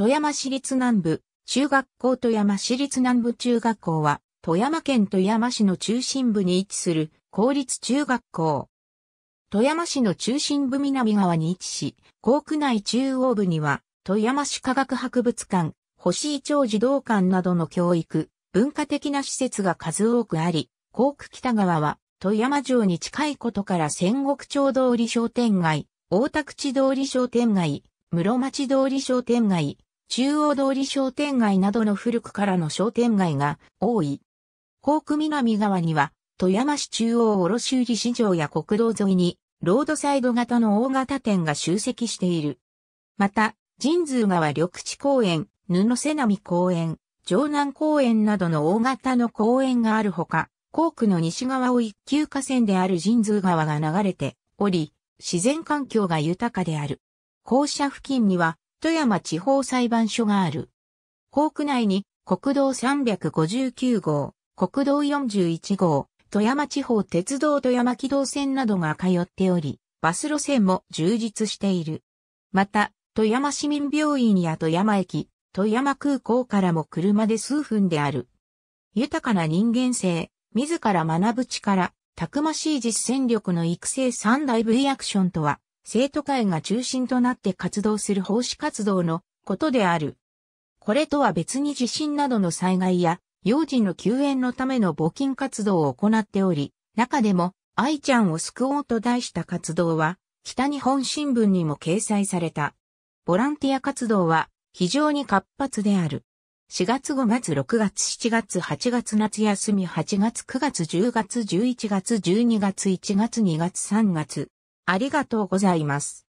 富山市立南部、中学校富山市立南部中学校は、富山県富山市の中心部に位置する公立中学校。富山市の中心部南側に位置し、校区内中央部には、富山市科学博物館、星井町児童館などの教育、文化的な施設が数多くあり、校区北側は、富山城に近いことから戦国町通り商店街、大田口通り商店街、室町通り商店街、中央通り商店街などの古くからの商店街が多い。高区南側には、富山市中央卸売市場や国道沿いに、ロードサイド型の大型店が集積している。また、神通川緑地公園、布瀬並公園、城南公園などの大型の公園があるほか、高区の西側を一級河川である神通川が流れており、自然環境が豊かである。校舎付近には富山地方裁判所がある。校区内に国道359号、国道41号、富山地方鉄道富山軌道線などが通っており、バス路線も充実している。また、富山市民病院や富山駅、富山空港からも車で数分である。豊かな人間性、自ら学ぶ力、たくましい実践力の育成三大 V アクションとは、生徒会が中心となって活動する奉仕活動のことである。これとは別に地震などの災害や、幼児の救援のための募金活動を行っており、中でも、愛ちゃんを救おうと題した活動は、北日本新聞にも掲載された。ボランティア活動は非常に活発である。4月5月6月7月8月夏休み8月9月10月11月12月1月2月3月ありがとうございます。